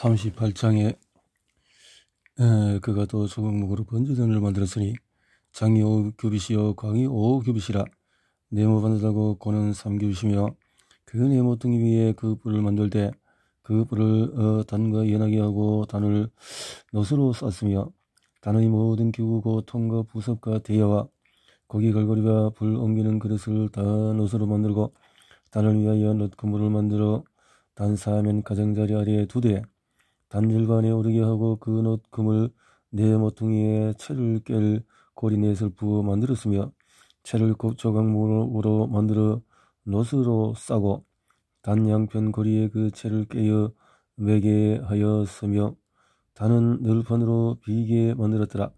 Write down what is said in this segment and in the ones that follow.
38장에 에, 그가 또 소각목으로 번제단을 만들었으니 장이 오규빗이여 광이 오규빗이라 네모 받는다고 고는 삼규빗이며 그 네모 등 위에 그 뿔을 만들 때그 뿔을 어, 단과 연하게 하고 단을 노스로 쌌으며 단의 모든 기구 고 통과 부석과 대여와 고기 갈고리와 불 옮기는 그릇을 다노스로 만들고 단을 위하여 넛 그물을 만들어 단사면 가장자리 아래에 두대 단줄간에 오르게 하고 그 놋금을 네 모퉁이에 채를 깰 고리넷을 부어 만들었으며 채를 곱조각목으로 만들어 노스로 싸고 단 양편 고리에 그 채를 깨어 매게 하였으며 단은 늘판으로 비게 만들었더라.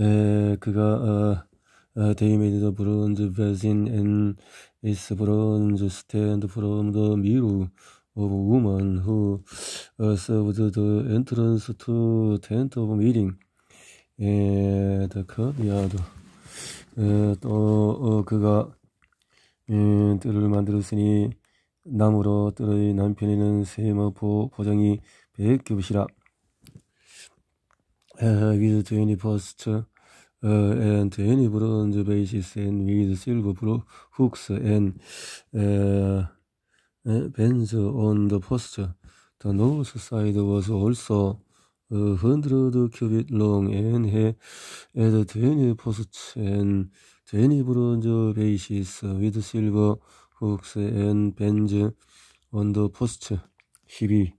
에, 그가 어, 어, They made the bronze basin and its bronze stand from the mirror of women who served the entrance to tent of meeting and the courtyard. 또 그가 뜰을 만들었으니 나무로 뜰의 남편에는 세마포 포장이 백 규빗이라. With twenty posts and twenty bronze bases and with silver hooks and bends on the post. The north side was also a hundred cubits long and had twenty posts and twenty bronze bases with silver hooks and bends on the post. 12.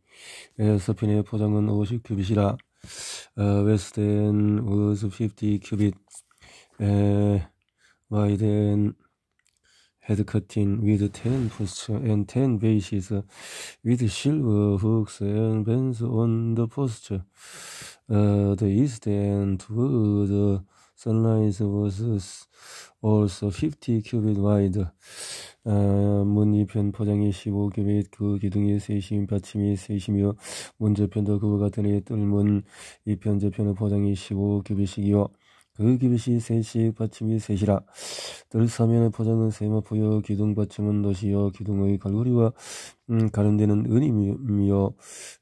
서핀의 포장은 50 큐빗이라 웨스트엔 was 50 큐빗 wide and had cutting with ten posts and ten bases with silver hooks and bands on the post. Uh, the east end toward the sunrise was also 50 cubit wide. 아, 문 2편 포장이 15규빗 그 기둥이 세심인 받침이 세심이요 문제편도 그와 같으니 뜰문 2편 제편의 포장이 15규빗이기요 그김이 셋이 받침이 셋이라 뜰 사면에 포장은 세마 포여 기둥 받침은 도시여 기둥의 갈고리와 음, 가름되는 은이며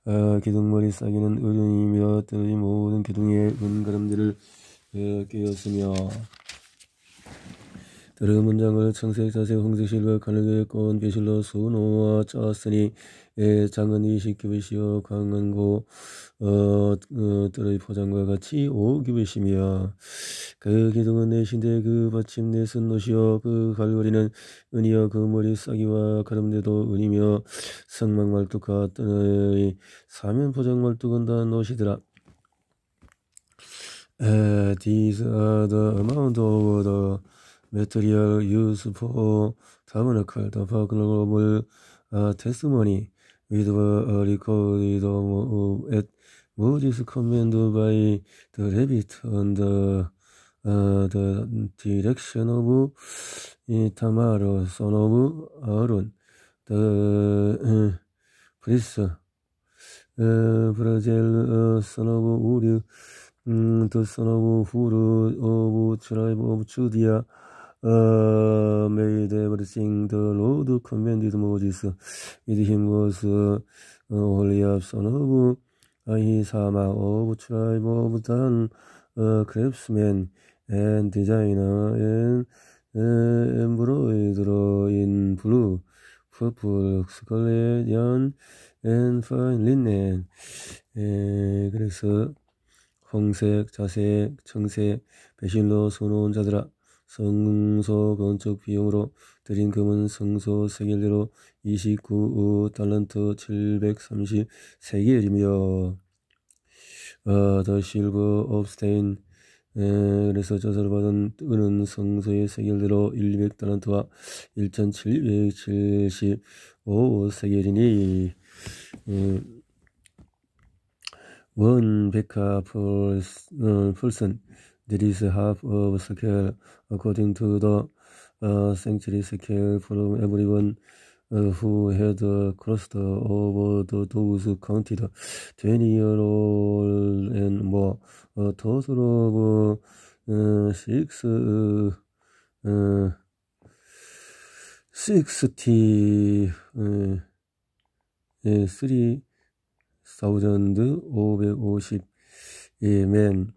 어, 기둥머리 싸기는 은이며 뜰이 모든 기둥의 은 가름들을 어, 깨었으며 드르 문장을 청색, 자색, 홍색, 실과 가늘게 꼰 배실로 수놓아 짰으니 예, 장은 이식기위시여 강한 고 어, 어, 들의 포장과 같이 오기위시며 그 기둥은 내 신대 그 받침 내쓴 노시여그 갈고리는 은이여 그 머리 싸기와 가름대도 은이며 성막 말뚝과 뜨의 사면 포장 말뚝은 다노시더라 Uh, these are the amount of the 메테리얼 유스포 타브나클 타파클로블 테스머니 with a recorded at Moses command by the rabbit on the uh, the direction of Tamar, son of Aaron, the uh, priest, uh, Brazil, uh, son of Uri, um, the son of Huru, of tribe of Judah, Uh, made everything the Lord commanded Moses. With him was uh, holy of son of uh, his Hama of tribe of Dan, uh, craftsman and designer and uh, embroiderer in blue, purple, scarlet, yarn, and fine linen. 에, 그래서 홍색, 자색, 청색, 배실로 수놓은 자들아. 성소 건축 비용으로 드린 금은 성소 세겔대로 29우 달란트 733개이며 어, 더 실버 업스테인 그래서 저서를 받은 은은 성소의 세겔대로 100달란트와 1775 세겔이니 어, 원 베카 풀슨 That is half of scale according to the uh, s a n t u r y scale from everyone uh, who had crossed over the those counted 20 year old and more. A total of uh, six. Uh, uh, 60 uh, 3,550 men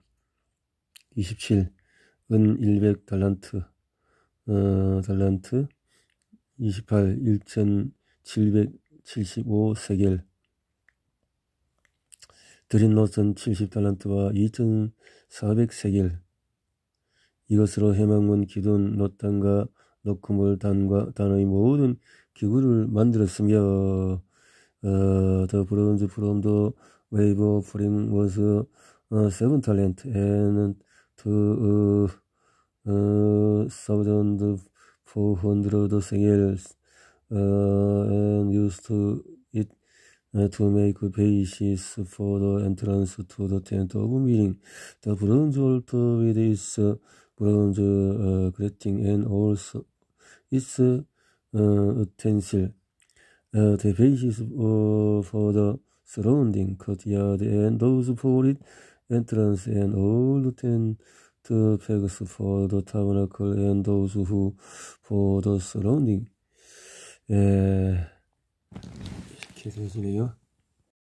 27, 은 100 달란트, 어, 달란트, 28, 1775 세겔, 드린 노선 70 달란트와 2400 세겔, 이것으로 해망문 기돈 노탄과 노크을 단과 단의 모든 기구를 만들었으며 어, the bronze f r o 워 t 세븐 w a 트 e o 2,400 shekels and used to it to make paces for the entrance to the tent of meeting. The bronze altar with its bronze uh, grating and also its uh, utensil. Uh, the paces uh, for the surrounding courtyard and those for it entrance and all the tent pegs for the tabernacle and those who for the surrounding. 예, 이렇게 되시네요.